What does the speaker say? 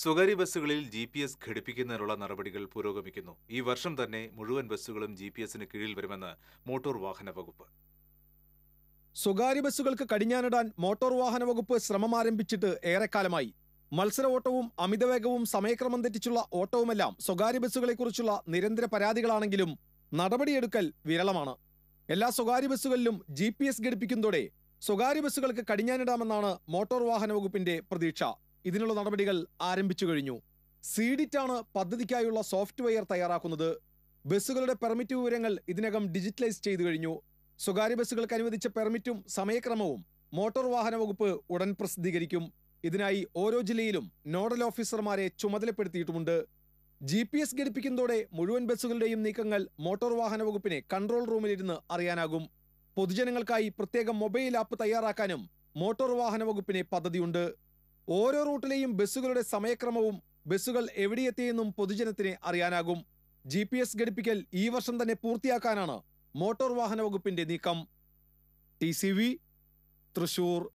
സ്വകാര്യ ബസ്സുകളിൽ G P S ഘടിപ്പിക്കുന്നതിനുള്ള നടപടികൾ പുരോഗമിക്കുന്നു ഈ വർഷം തന്നെ മുഴുവൻ ബസ്സുകളും ജി പി എസിന് കീഴിൽ വരുമെന്ന് മോട്ടോർ വാഹന വകുപ്പ് സ്വകാര്യ ബസ്സുകൾക്ക് കടിഞ്ഞാനിടാൻ മോട്ടോർ വാഹന വകുപ്പ് ശ്രമം ആരംഭിച്ചിട്ട് ഏറെക്കാലമായി മത്സര ഓട്ടവും അമിതവേഗവും സമയക്രമം തെറ്റിച്ചുള്ള ഓട്ടവുമെല്ലാം സ്വകാര്യ ബസ്സുകളെക്കുറിച്ചുള്ള നിരന്തര പരാതികളാണെങ്കിലും നടപടിയെടുക്കൽ വിരളമാണ് എല്ലാ സ്വകാര്യ ബസ്സുകളിലും ജി പി എസ് ഘടിപ്പിക്കുന്നതോടെ സ്വകാര്യ ബസ്സുകൾക്ക് കടിഞ്ഞാനിടാമെന്നാണ് മോട്ടോർ വാഹന വകുപ്പിന്റെ പ്രതീക്ഷ ഇതിനുള്ള നടപടികൾ ആരംഭിച്ചു കഴിഞ്ഞു സീഡിറ്റാണ് പദ്ധതിക്കായുള്ള സോഫ്റ്റ്വെയർ തയ്യാറാക്കുന്നത് ബസ്സുകളുടെ പെർമിറ്റ് വിവരങ്ങൾ ഇതിനകം ഡിജിറ്റലൈസ് ചെയ്തു കഴിഞ്ഞു സ്വകാര്യ ബസ്സുകൾക്ക് അനുവദിച്ച പെർമിറ്റും സമയക്രമവും മോട്ടോർ വാഹന വകുപ്പ് ഉടൻ പ്രസിദ്ധീകരിക്കും ഇതിനായി ഓരോ ജില്ലയിലും നോഡൽ ഓഫീസർമാരെ ചുമതലപ്പെടുത്തിയിട്ടുമുണ്ട് ജി പി എസ് ഘടിപ്പിക്കുന്നതോടെ മുഴുവൻ ബസ്സുകളുടെയും നീക്കങ്ങൾ മോട്ടോർ വാഹന വകുപ്പിനെ കൺട്രോൾ റൂമിലിരുന്ന് അറിയാനാകും പൊതുജനങ്ങൾക്കായി പ്രത്യേക മൊബൈൽ ആപ്പ് തയ്യാറാക്കാനും മോട്ടോർ വാഹന വകുപ്പിന് പദ്ധതിയുണ്ട് ഓരോ റൂട്ടിലെയും ബസ്സുകളുടെ സമയക്രമവും ബസ്സുകൾ എവിടെയെത്തിയെന്നും പൊതുജനത്തിന് അറിയാനാകും ജി പി എസ് ഘടിപ്പിക്കൽ ഈ വർഷം തന്നെ പൂർത്തിയാക്കാനാണ് മോട്ടോർ വാഹന വകുപ്പിന്റെ നീക്കം ടി തൃശൂർ